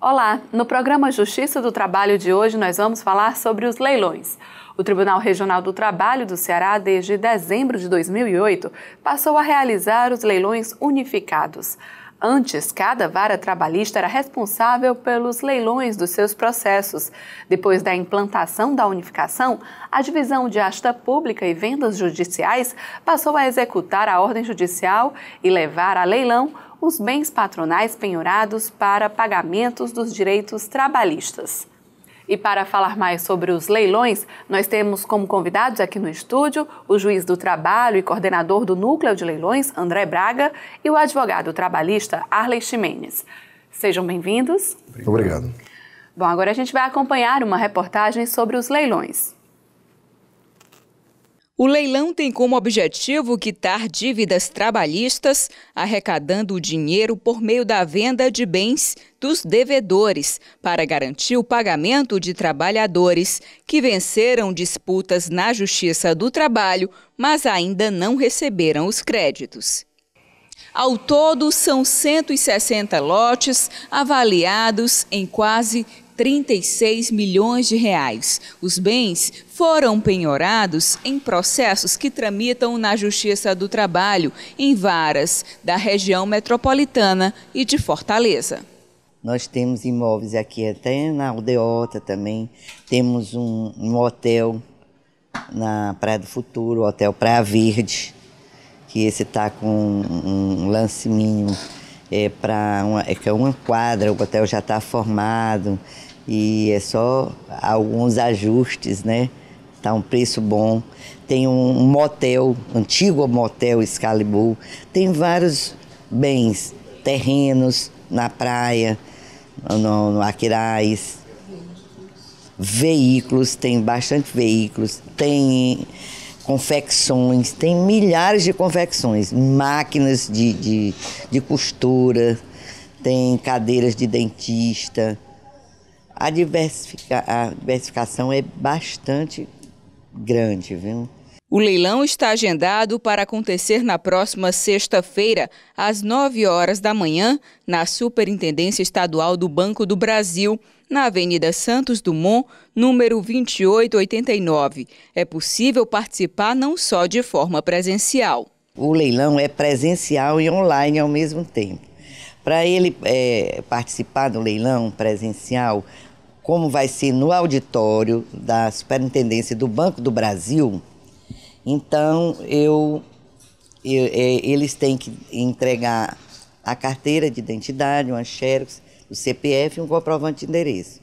Olá! No programa Justiça do Trabalho de hoje, nós vamos falar sobre os leilões. O Tribunal Regional do Trabalho do Ceará, desde dezembro de 2008, passou a realizar os leilões unificados. Antes, cada vara trabalhista era responsável pelos leilões dos seus processos. Depois da implantação da unificação, a divisão de asta pública e vendas judiciais passou a executar a ordem judicial e levar a leilão os bens patronais penhorados para pagamentos dos direitos trabalhistas. E para falar mais sobre os leilões, nós temos como convidados aqui no estúdio o juiz do trabalho e coordenador do Núcleo de Leilões, André Braga, e o advogado trabalhista Arley Ximenes. Sejam bem-vindos. Obrigado. Bom, agora a gente vai acompanhar uma reportagem sobre os leilões. O leilão tem como objetivo quitar dívidas trabalhistas, arrecadando o dinheiro por meio da venda de bens dos devedores, para garantir o pagamento de trabalhadores que venceram disputas na Justiça do Trabalho, mas ainda não receberam os créditos. Ao todo, são 160 lotes avaliados em quase 36 milhões de reais. Os bens foram penhorados em processos que tramitam na Justiça do Trabalho, em varas da região metropolitana e de Fortaleza. Nós temos imóveis aqui até na Aldeota também, temos um, um hotel na Praia do Futuro, o Hotel Praia Verde, que esse está com um, lance mínimo é para uma, é, é uma quadra, o hotel já está formado, e é só alguns ajustes, né? está um preço bom. Tem um motel, antigo motel Excalibur. Tem vários bens, terrenos na praia, no, no Veículos, tem bastante veículos. Tem confecções, tem milhares de confecções, máquinas de, de, de costura, tem cadeiras de dentista. A, diversifica, a diversificação é bastante grande, viu? O leilão está agendado para acontecer na próxima sexta-feira, às 9 horas da manhã, na Superintendência Estadual do Banco do Brasil, na Avenida Santos Dumont, número 2889. É possível participar não só de forma presencial. O leilão é presencial e online ao mesmo tempo. Para ele é, participar do leilão presencial, como vai ser no auditório da Superintendência do Banco do Brasil, então eu, eu é, eles têm que entregar a carteira de identidade, uma xerox, o CPF e um comprovante de endereço.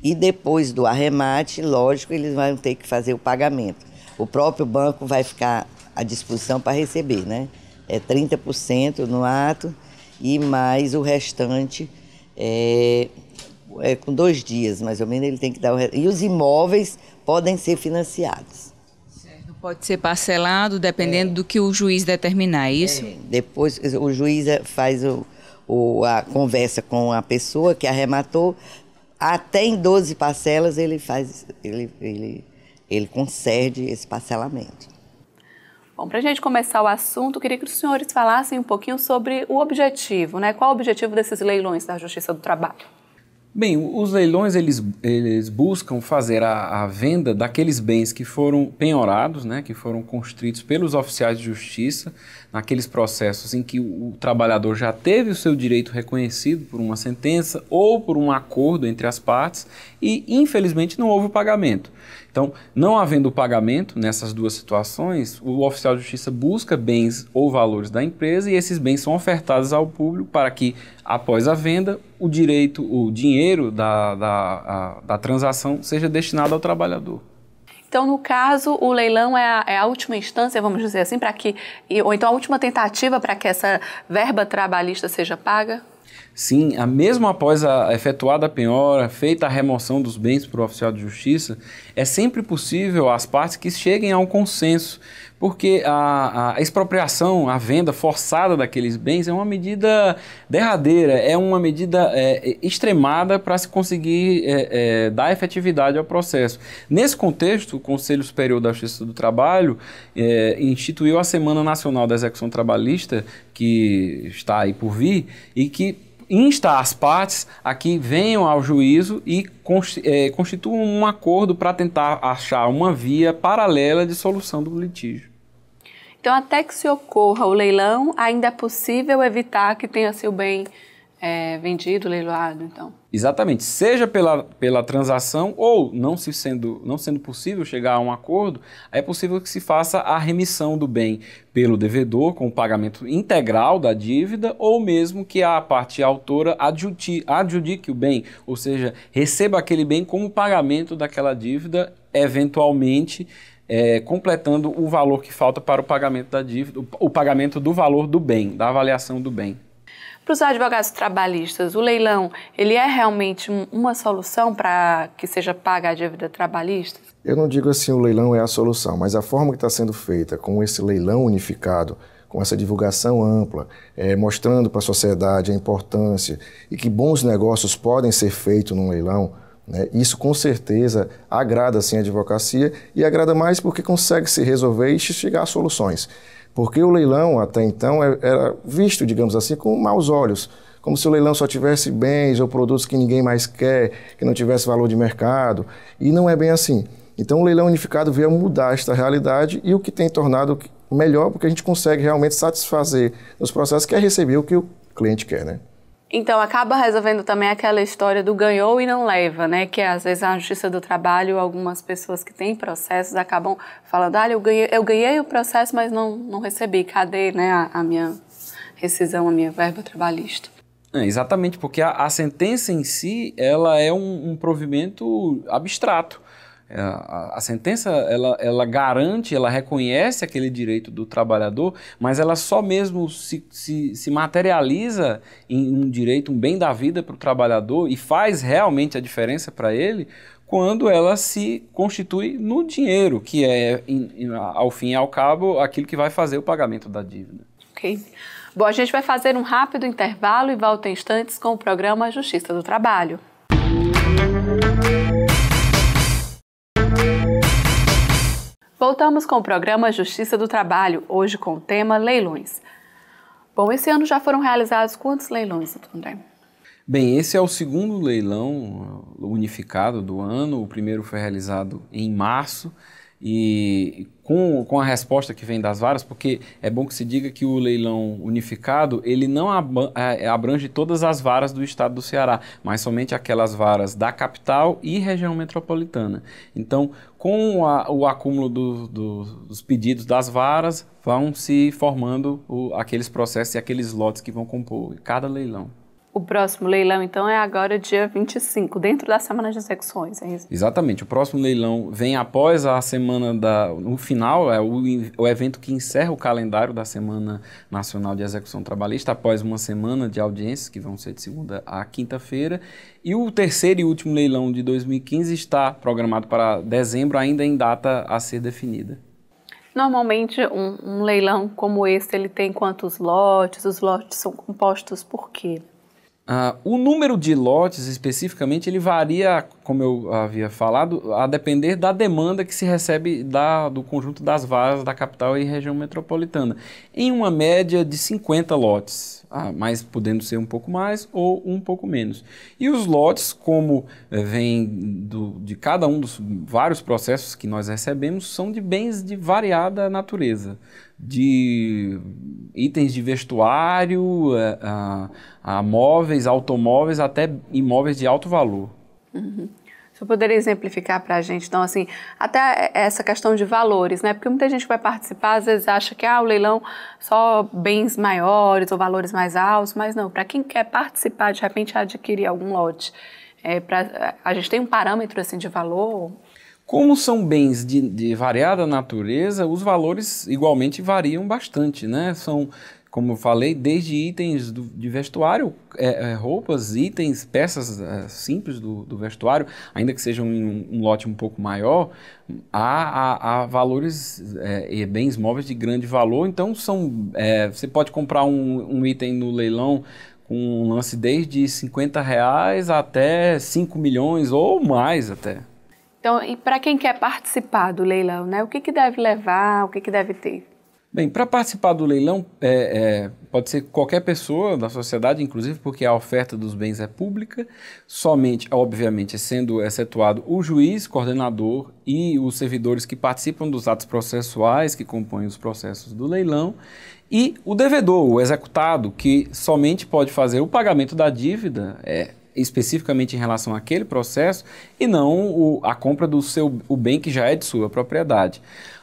E depois do arremate, lógico, eles vão ter que fazer o pagamento. O próprio banco vai ficar à disposição para receber, né? É 30% no ato e mais o restante é, é, com dois dias, mais ou menos, ele tem que dar o... E os imóveis podem ser financiados. Certo. Pode ser parcelado, dependendo é. do que o juiz determinar, é, é isso? É. Depois o juiz é, faz o, o, a conversa com a pessoa que arrematou. Até em 12 parcelas ele faz, ele, ele, ele concede esse parcelamento. Bom, para a gente começar o assunto, queria que os senhores falassem um pouquinho sobre o objetivo, né? Qual o objetivo desses leilões da Justiça do Trabalho? Bem, os leilões eles, eles buscam fazer a, a, venda daqueles bens que foram penhorados, né, que foram constritos pelos oficiais de justiça, naqueles processos em que o, o trabalhador já teve o seu direito reconhecido por uma sentença ou por um acordo entre as partes e, infelizmente, não houve o pagamento. Então, não havendo pagamento nessas duas situações, o oficial de justiça busca bens ou valores da empresa e esses bens são ofertados ao público para que, após a venda, o direito, o dinheiro da, da, a, da transação seja destinado ao trabalhador. Então, no caso, o leilão é a, é a última instância, vamos dizer assim, para que. Ou então a última tentativa para que essa verba trabalhista seja paga? Sim, a mesmo após a efetuada a penhora, feita a remoção dos bens para o oficial de justiça, é sempre possível as partes que cheguem a um consenso, porque a, a expropriação, a venda forçada daqueles bens é uma medida derradeira, é uma medida é, extremada para se conseguir é, é, dar efetividade ao processo. Nesse contexto, o Conselho Superior da Justiça do Trabalho é, instituiu a Semana Nacional da Execução Trabalhista, que está aí por vir, e que insta as partes a que venham ao juízo e é, constituam um acordo para tentar achar uma via paralela de solução do litígio. Então, até que se ocorra o leilão, ainda é possível evitar que tenha seu bem é, vendido, leiloado, então? Exatamente. Seja pela, pela transação ou, não, se sendo, não sendo possível chegar a um acordo, é possível que se faça a remissão do bem pelo devedor com o pagamento integral da dívida ou mesmo que a parte autora adjudique, adjudique o bem, ou seja, receba aquele bem como pagamento daquela dívida eventualmente é, completando o valor que falta para o pagamento da dívida, o, o pagamento do valor do bem, da avaliação do bem. Para os advogados trabalhistas, o leilão ele é realmente uma solução para que seja paga a dívida trabalhista? Eu não digo assim o leilão é a solução, mas a forma que está sendo feita com esse leilão unificado, com essa divulgação ampla, é, mostrando para a sociedade a importância e que bons negócios podem ser feitos num leilão, né? isso com certeza agrada sim a advocacia e agrada mais porque consegue se resolver e chegar a soluções. Porque o leilão, até então, é, era visto, digamos assim, com maus olhos como se o leilão só tivesse bens ou produtos que ninguém mais quer, que não tivesse valor de mercado, e não é bem assim. Então o leilão unificado veio mudar esta realidade e o que tem tornado melhor, porque a gente consegue realmente satisfazer nos processos, que é receber o que o cliente quer, né? Então acaba resolvendo também aquela história do ganhou e não leva, né? Que é, às vezes a justiça do trabalho, algumas pessoas que têm processos acabam falando, ah, eu ganhei, eu ganhei o processo, mas não, não recebi. Cadê né, a, a minha rescisão, a minha verba trabalhista? É, exatamente, porque a, a, sentença em si ela é um, um provimento abstrato. É, a, a, sentença ela, ela garante, ela reconhece aquele direito do trabalhador, mas ela só mesmo se, se, se materializa em um direito, um bem da vida para o trabalhador e faz realmente a diferença para ele quando ela se constitui no dinheiro, que é, ao fim e ao cabo, aquilo que vai fazer o pagamento da dívida. Ok. Bom, a gente vai fazer um rápido intervalo e volta em instantes com o programa Justiça do Trabalho. Voltamos com o programa Justiça do Trabalho, hoje com o tema leilões. Bom, esse ano já foram realizados quantos leilões, doutor André? Bem, esse é o segundo leilão unificado do ano. O primeiro foi realizado em março e com, com a resposta que vem das varas, porque é bom que se diga que o leilão unificado ele não é, é, abrange todas as varas do estado do Ceará, mas somente aquelas varas da capital e região metropolitana. Então, com a, o acúmulo do, do, dos pedidos das varas, vão se formando o, aqueles processos e aqueles lotes que vão compor cada leilão. O próximo leilão, então, é agora dia 25, dentro da Semana de Execuções, é isso? Exatamente. O próximo leilão vem após a semana da. No final, é o, o evento que encerra o calendário da Semana Nacional de Execução Trabalhista, após uma semana de audiências, que vão ser de segunda a quinta-feira. E o terceiro e último leilão de 2015 está programado para dezembro, ainda em data a ser definida. Normalmente, um, um leilão como esse, ele tem quantos lotes? Os lotes são compostos por quê? Ah, o número de lotes especificamente ele varia como eu havia falado, a depender da demanda que se recebe da, do conjunto das varas da capital e região metropolitana, em uma média de 50 lotes, ah, mas podendo ser um pouco mais ou um pouco menos. E os lotes, como é, vem do, de cada um dos vários processos que nós recebemos, são de bens de variada natureza de itens de vestuário, eh, a, ah, a, a, móveis, automóveis, até imóveis de alto valor. Uhum. Você poderia exemplificar para a gente, então, assim, até essa questão de valores, né? Porque muita gente vai participar, às vezes acha que ah, o leilão só bens maiores ou valores mais altos, mas não. Para quem quer participar, de repente adquirir algum lote, é, pra, a gente tem um parâmetro assim de valor? Como são bens de, de variada natureza, os valores igualmente variam bastante, né? São como eu falei, desde itens do, de vestuário, é, é, roupas, itens, peças é, simples do, do, vestuário, ainda que sejam em um, um lote um pouco maior, há, há, há valores é, e bens móveis de grande valor. Então, são, é, você pode comprar um, um item no leilão com um lance desde 50 reais até 5 milhões ou mais até. Então, e para quem quer participar do leilão, né, o que, que deve levar, o que, que deve ter? Bem, para participar do leilão, é, é, pode ser qualquer pessoa da sociedade, inclusive porque a oferta dos bens é pública, somente, obviamente, sendo excetuado o juiz, coordenador e os servidores que participam dos atos processuais que compõem os processos do leilão, e o devedor, o executado, que somente pode fazer o pagamento da dívida, é, especificamente em relação àquele processo, e não o, a compra do seu o bem que já é de sua propriedade.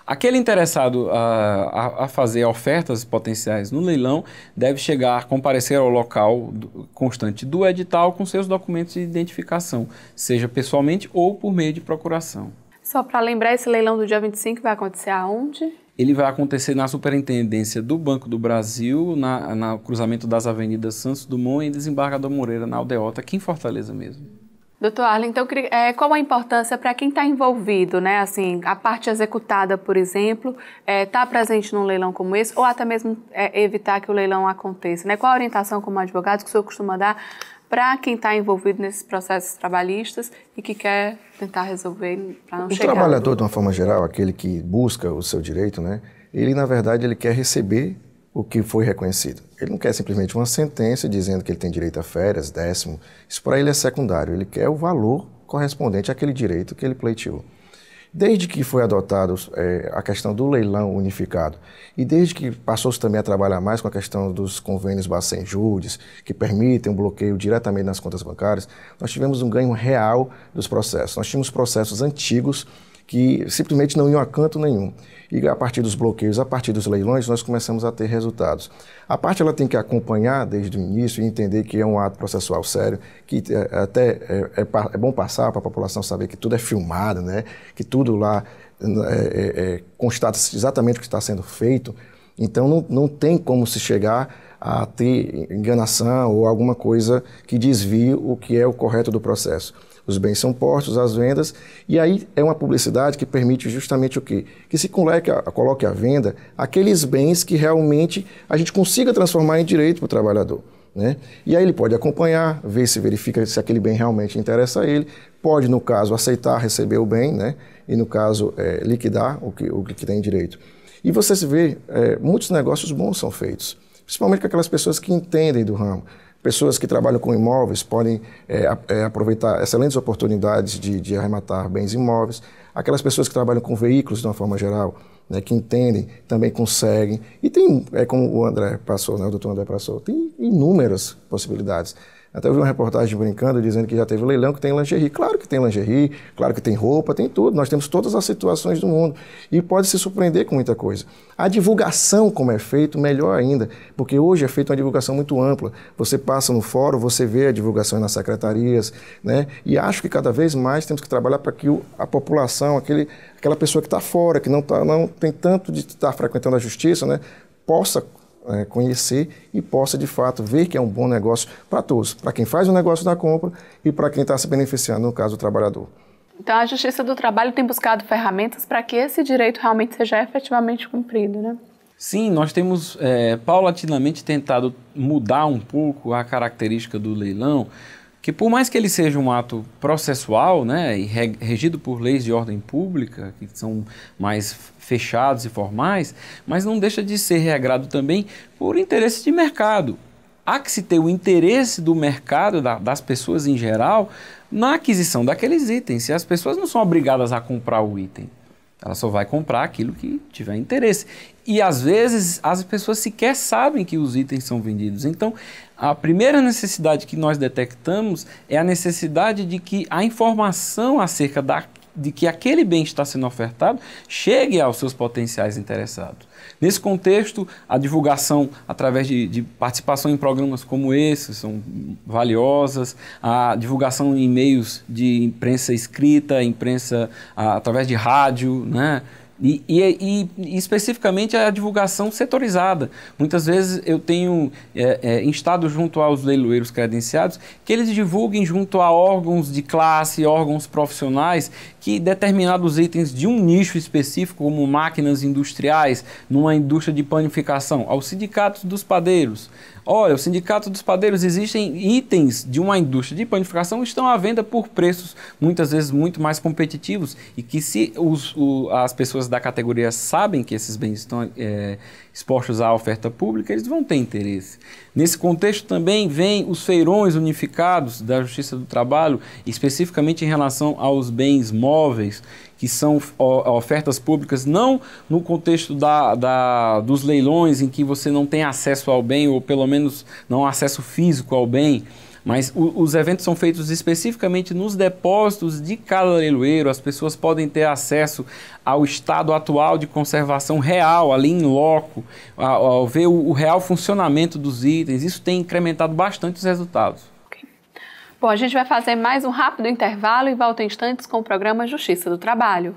Aquele interessado a, a, fazer ofertas potenciais no leilão deve chegar, comparecer ao local do, constante do edital com seus documentos de identificação, seja pessoalmente ou por meio de procuração. Só para lembrar, esse leilão do dia 25 vai acontecer aonde? Ele vai acontecer na Superintendência do Banco do Brasil, na, no cruzamento das avenidas Santos Dumont e Desembargador Moreira, na Aldeota, aqui em Fortaleza mesmo. Doutor Arlen, então é, qual a importância para quem está envolvido, né? Assim, a parte executada, por exemplo, está é, tá presente num leilão como esse, ou até mesmo é, evitar que o leilão aconteça, né? Qual a orientação como advogado que o senhor costuma dar para quem está envolvido nesses processos trabalhistas e que quer tentar resolver para não o chegar? O trabalhador, de uma forma geral, aquele que busca o seu direito, né? Ele, na verdade, ele quer receber o que foi reconhecido. Ele não quer simplesmente uma sentença dizendo que ele tem direito a férias, décimo. Isso para ele é secundário. Ele quer o valor correspondente àquele direito que ele pleiteou. Desde que foi adotado é, a questão do leilão unificado e desde que passou-se também a trabalhar mais com a questão dos convênios Bacen Judes, que permitem um bloqueio diretamente nas contas bancárias, nós tivemos um ganho real dos processos. Nós tínhamos processos antigos que simplesmente não iam a canto nenhum. E a partir dos bloqueios, a partir dos leilões, nós começamos a ter resultados. A parte ela tem que acompanhar desde o início e entender que é um ato processual sério, que é, até é, é, é bom passar para a população saber que tudo é filmado, né? que tudo lá é, é, é, constata exatamente o que está sendo feito. Então não, não tem como se chegar a ter enganação ou alguma coisa que desvie o que é o correto do processo os bens são postos, as vendas, e aí é uma publicidade que permite justamente o quê? Que se coloque, coloque à venda aqueles bens que realmente a gente consiga transformar em direito para o trabalhador. Né? E aí ele pode acompanhar, ver se verifica se aquele bem realmente interessa a ele, pode, no caso, aceitar receber o bem, né? e no caso, é, liquidar o que, o que tem direito. E você se vê, é, muitos negócios bons são feitos, principalmente com aquelas pessoas que entendem do ramo. Pessoas que trabalham com imóveis podem é, é, aproveitar excelentes oportunidades de, de, arrematar bens imóveis. Aquelas pessoas que trabalham com veículos de uma forma geral, né, que entendem, também conseguem. E tem, é como o André passou, né, o doutor André passou, tem inúmeras possibilidades. Até eu vi uma reportagem brincando, dizendo que já teve leilão que tem lingerie. Claro que tem lingerie, claro que tem roupa, tem tudo. Nós temos todas as situações do mundo. E pode se surpreender com muita coisa. A divulgação, como é feito, melhor ainda, porque hoje é feita uma divulgação muito ampla. Você passa no fórum, você vê a divulgação nas secretarias, né? E acho que cada vez mais temos que trabalhar para que a população, aquele, aquela pessoa que está fora, que não, tá, não tem tanto de estar tá frequentando a justiça, né? possa é, conhecer e possa de fato ver que é um bom negócio para todos, para quem faz o negócio da compra e para quem está se beneficiando, no caso, o trabalhador. Então, a Justiça do Trabalho tem buscado ferramentas para que esse direito realmente seja efetivamente cumprido, né? Sim, nós temos é, paulatinamente tentado mudar um pouco a característica do leilão, que por mais que ele seja um ato processual, né, e regido por leis de ordem pública, que são mais fechados e formais, mas não deixa de ser regrado também por interesse de mercado. Há que se ter o interesse do mercado, da, das pessoas em geral, na aquisição daqueles itens. E as pessoas não são obrigadas a comprar o item. Ela só vai comprar aquilo que tiver interesse. E às vezes as pessoas sequer sabem que os itens são vendidos. Então, a primeira necessidade que nós detectamos é a necessidade de que a informação acerca da, de que aquele bem está sendo ofertado chegue aos seus potenciais interessados. Nesse contexto, a divulgação através de, de participação em programas como esse são valiosas, a divulgação em meios de imprensa escrita, imprensa a, ah, através de rádio, né? E, e, e, especificamente a divulgação setorizada. Muitas vezes eu tenho é, é, instado junto aos leiloeiros credenciados que eles divulguem junto a órgãos de classe, órgãos profissionais, que determinados itens de um nicho específico, como máquinas industriais, numa indústria de panificação, aos sindicatos dos padeiros, Olha, o Sindicato dos Padeiros existem itens de uma indústria de panificação que estão à venda por preços muitas vezes muito mais competitivos e que se os, o, as pessoas da categoria sabem que esses bens estão é, expostos à oferta pública, eles vão ter interesse. Nesse contexto também vem os feirões unificados da Justiça do Trabalho, especificamente em relação aos bens móveis que são ofertas públicas, não no contexto da, da, dos leilões, em que você não tem acesso ao bem, ou pelo menos não acesso físico ao bem, mas o, os eventos são feitos especificamente nos depósitos de cada leiloeiro. As pessoas podem ter acesso ao estado atual de conservação real, ali em loco, ao, ver o, o real funcionamento dos itens. Isso tem incrementado bastante os resultados. Bom, a gente vai fazer mais um rápido intervalo e volta em instantes com o programa Justiça do Trabalho.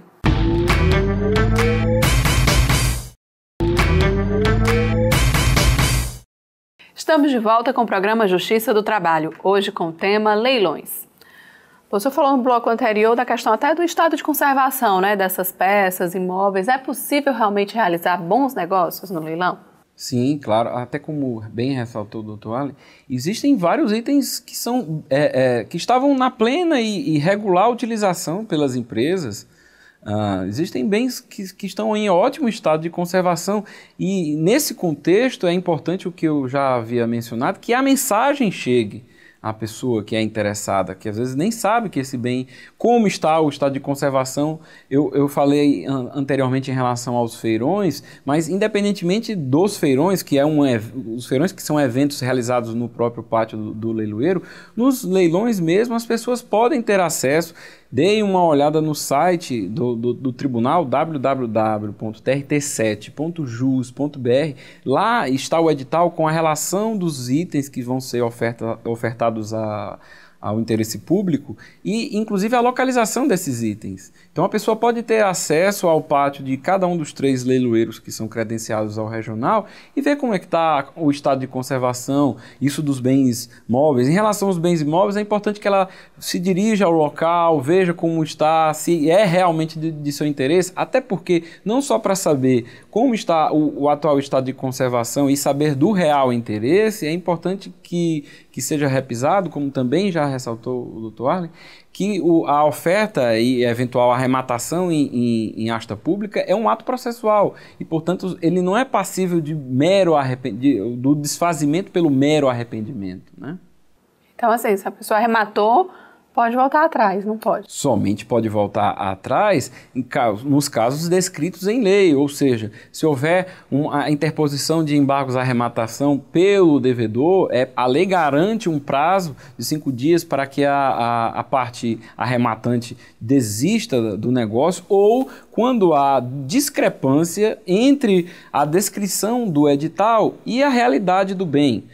Estamos de volta com o programa Justiça do Trabalho, hoje com o tema leilões. Você falou no bloco anterior da questão até do estado de conservação né, dessas peças, imóveis. É possível realmente realizar bons negócios no leilão? Sim, claro. Até como bem ressaltou o doutor Allen, existem vários itens que, são, é, é, que estavam na plena e, e regular utilização pelas empresas. Ah, existem bens que, que estão em ótimo estado de conservação. E nesse contexto é importante o que eu já havia mencionado, que a mensagem chegue a pessoa que é interessada, que às vezes nem sabe que esse bem, como está o estado de conservação. Eu, eu falei anteriormente em relação aos feirões, mas independentemente dos feirões, que é um, os feirões que são eventos realizados no próprio pátio do, do leiloeiro, nos leilões mesmo as pessoas podem ter acesso Deem uma olhada no site do, do, do tribunal www.trt7.jus.br. Lá está o edital com a relação dos itens que vão ser oferta, ofertados a, ao interesse público e, inclusive, a localização desses itens. Então a pessoa pode ter acesso ao pátio de cada um dos três leiloeiros que são credenciados ao regional e ver como é que está o estado de conservação, isso dos bens móveis. Em relação aos bens imóveis, é importante que ela se dirija ao local, veja como está, se é realmente de, de seu interesse, até porque não só para saber como está o, o atual estado de conservação e saber do real interesse, é importante que, que seja repisado, como também já ressaltou o doutor Arlen, que o, a oferta e eventual arrematação em, em, em, asta pública é um ato processual e, portanto, ele não é passível de mero arrependimento, do desfazimento pelo mero arrependimento. Né? Então, assim, se a pessoa arrematou Pode voltar atrás, não pode. Somente pode voltar atrás caso, nos casos descritos em lei, ou seja, se houver uma interposição de embargos à arrematação pelo devedor, é, a lei garante um prazo de cinco dias para que a, a, a parte arrematante desista do negócio ou quando há discrepância entre a descrição do edital e a realidade do bem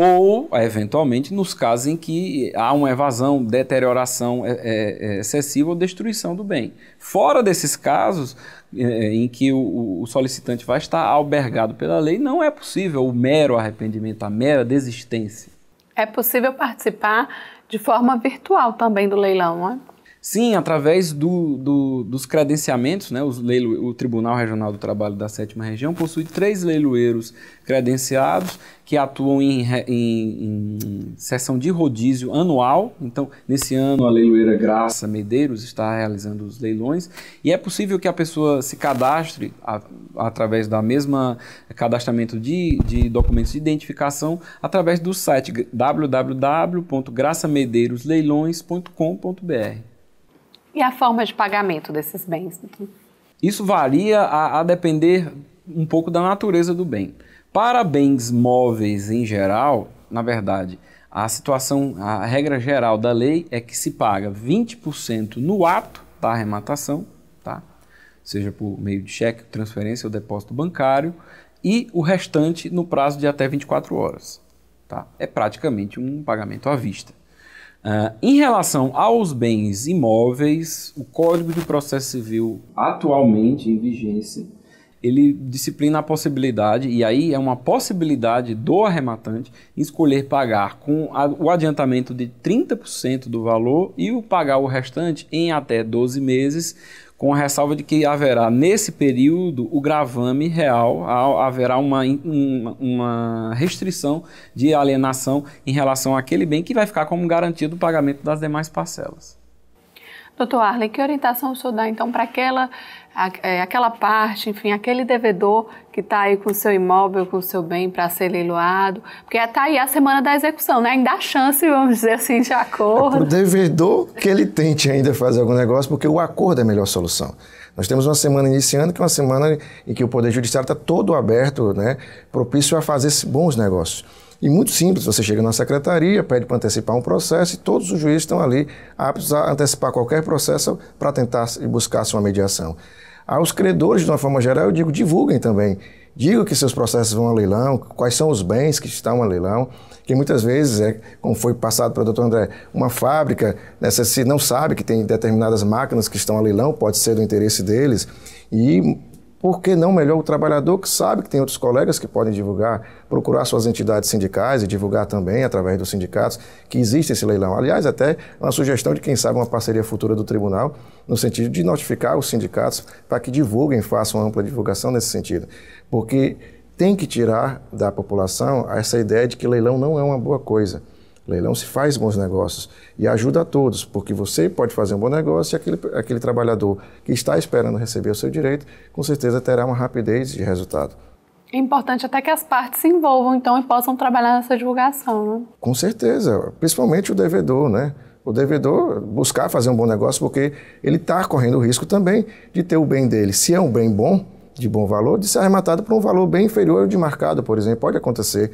ou eventualmente nos casos em que há uma evasão, deterioração é, é, é, excessiva ou destruição do bem. Fora desses casos em que o, solicitante vai estar albergado pela lei, não é possível o mero arrependimento, a mera desistência. É possível participar de forma virtual também do leilão, não é? Sim, através do, do, dos credenciamentos, né, os o Tribunal Regional do Trabalho da Sétima Região possui três leiloeiros credenciados que atuam em, em, em, em sessão de rodízio anual. Então, nesse ano, a leiloeira Graça Medeiros está realizando os leilões e é possível que a pessoa se cadastre a, através da mesma cadastramento de, de documentos de identificação através do site www.graçamedeiros.leilões.com.br e a forma de pagamento desses bens. Né? Isso varia a, a depender um pouco da natureza do bem. Para bens móveis em geral, na verdade, a situação, a regra geral da lei é que se paga 20% no ato da arrematação, tá? seja por meio de cheque, transferência ou depósito bancário, e o restante no prazo de até 24 horas. Tá? É praticamente um pagamento à vista. Uh, em relação aos bens imóveis, o Código de Processo Civil atualmente em vigência, ele disciplina a possibilidade, e aí é uma possibilidade do arrematante escolher pagar com a, o adiantamento de 30% do valor e o pagar o restante em até 12 meses, com a ressalva de que haverá, nesse período, o gravame real, haverá uma, uma, restrição de alienação em relação àquele bem que vai ficar como garantido o pagamento das demais parcelas. Doutor Arley, que orientação o senhor dá então para aquela, é, aquela parte, enfim, aquele devedor que está aí com o seu imóvel, com o seu bem para ser leiloado? Porque está aí a semana da execução, né? Ainda há chance, vamos dizer assim, de acordo. É o devedor que ele tente ainda fazer algum negócio, porque o acordo é a melhor solução. Nós temos uma semana iniciando, que é uma semana em que o Poder Judiciário está todo aberto, né? propício a fazer bons negócios. E muito simples, você chega na secretaria, pede para antecipar um processo e todos os juízes estão ali aptos a antecipar qualquer processo para tentar buscar uma mediação. Aos ah, credores, de uma forma geral, eu digo, divulguem também. Digam que seus processos vão a leilão, quais são os bens que estão a leilão, que muitas vezes, é, como foi passado para o doutor André, uma fábrica né, se não sabe que tem determinadas máquinas que estão a leilão, pode ser do interesse deles, e por que não melhor o trabalhador que sabe que tem outros colegas que podem divulgar, procurar suas entidades sindicais e divulgar também através dos sindicatos que existe esse leilão? Aliás, até uma sugestão de quem sabe uma parceria futura do tribunal, no sentido de notificar os sindicatos para que divulguem, façam ampla divulgação nesse sentido. Porque tem que tirar da população essa ideia de que leilão não é uma boa coisa. Leilão se faz bons negócios e ajuda a todos, porque você pode fazer um bom negócio e aquele, aquele trabalhador que está esperando receber o seu direito, com certeza terá uma rapidez de resultado. É importante até que as partes se envolvam, então, e possam trabalhar nessa divulgação, né? Com certeza, principalmente o devedor, né? O devedor buscar fazer um bom negócio porque ele está correndo o risco também de ter o bem dele, se é um bem bom, de bom valor, de ser arrematado por um valor bem inferior ao de mercado, por exemplo. Pode acontecer.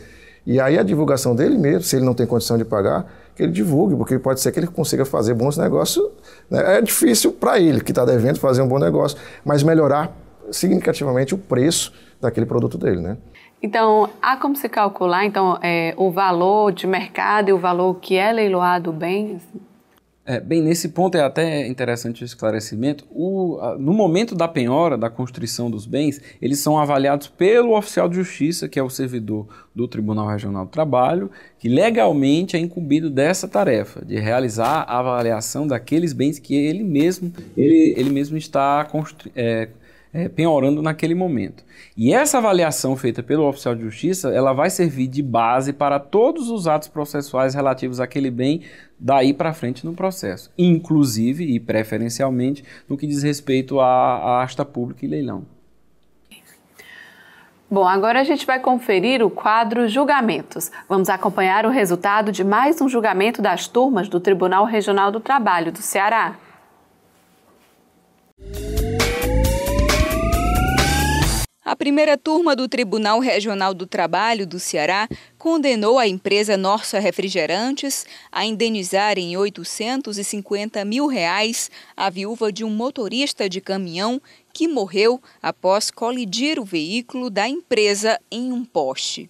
E aí a divulgação dele mesmo, se ele não tem condição de pagar, que ele divulgue, porque pode ser que ele consiga fazer bons negócios. Né? É difícil para ele que está devendo fazer um bom negócio, mas melhorar significativamente o preço daquele produto dele, né? Então, há como se calcular então, é, o valor de mercado e o valor que é leiloado bem? Assim? É, bem, nesse ponto é até interessante o esclarecimento. O, no momento da penhora, da constrição dos bens, eles são avaliados pelo oficial de justiça, que é o servidor do Tribunal Regional do Trabalho, que legalmente é incumbido dessa tarefa, de realizar a avaliação daqueles bens que ele mesmo, ele, ele mesmo está é, é, penhorando naquele momento. E essa avaliação feita pelo oficial de justiça, ela vai servir de base para todos os atos processuais relativos àquele bem daí para frente no processo, inclusive e preferencialmente no que diz respeito à, à asta pública e leilão. Bom, agora a gente vai conferir o quadro Julgamentos. Vamos acompanhar o resultado de mais um julgamento das turmas do Tribunal Regional do Trabalho do Ceará. A primeira turma do Tribunal Regional do Trabalho do Ceará condenou a empresa Norsa Refrigerantes a indenizar em 850 mil reais a viúva de um motorista de caminhão que morreu após colidir o veículo da empresa em um poste.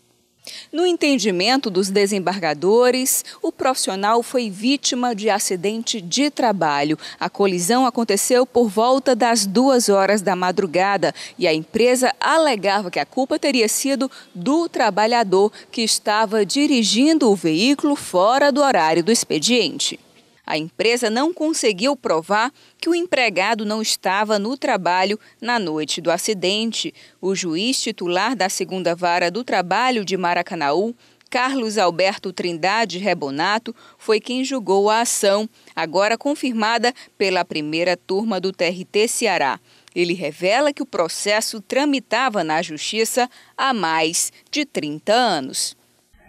No entendimento dos desembargadores, o profissional foi vítima de acidente de trabalho. A colisão aconteceu por volta das duas horas da madrugada e a empresa alegava que a culpa teria sido do trabalhador que estava dirigindo o veículo fora do horário do expediente. A empresa não conseguiu provar que o empregado não estava no trabalho na noite do acidente. O juiz titular da segunda vara do trabalho de Maracanaú, Carlos Alberto Trindade Rebonato foi quem julgou a ação, agora confirmada pela primeira turma do TRT Ceará. Ele revela que o processo tramitava na Justiça há mais de 30 anos.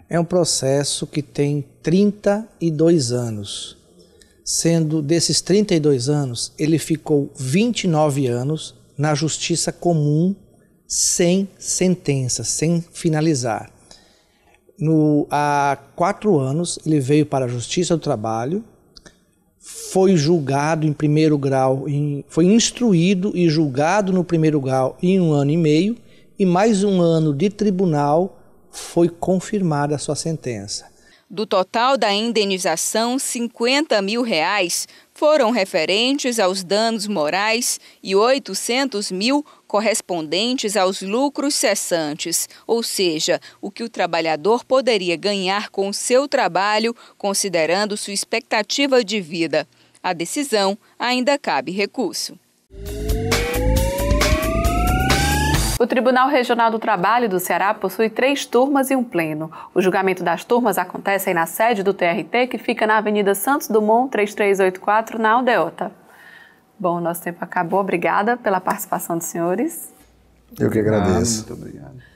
É um processo que tem 32 anos sendo desses 32 anos, ele ficou 29 anos na justiça comum sem sentença, sem finalizar. No, há quatro anos, ele veio para a Justiça do Trabalho, foi julgado em primeiro grau, em, foi instruído e julgado no primeiro grau em um ano e meio, e mais um ano de tribunal foi confirmada a sua sentença. Do total da indenização, 50 mil reais foram referentes aos danos morais e 800 mil correspondentes aos lucros cessantes, ou seja, o que o trabalhador poderia ganhar com seu trabalho, considerando sua expectativa de vida. A decisão ainda cabe recurso. O Tribunal Regional do Trabalho do Ceará possui três turmas e um pleno. O julgamento das turmas acontece na sede do TRT, que fica na Avenida Santos Dumont, 3384, na Aldeota. Bom, nosso tempo acabou. Obrigada pela participação dos senhores. Eu que agradeço. Ah, muito obrigado.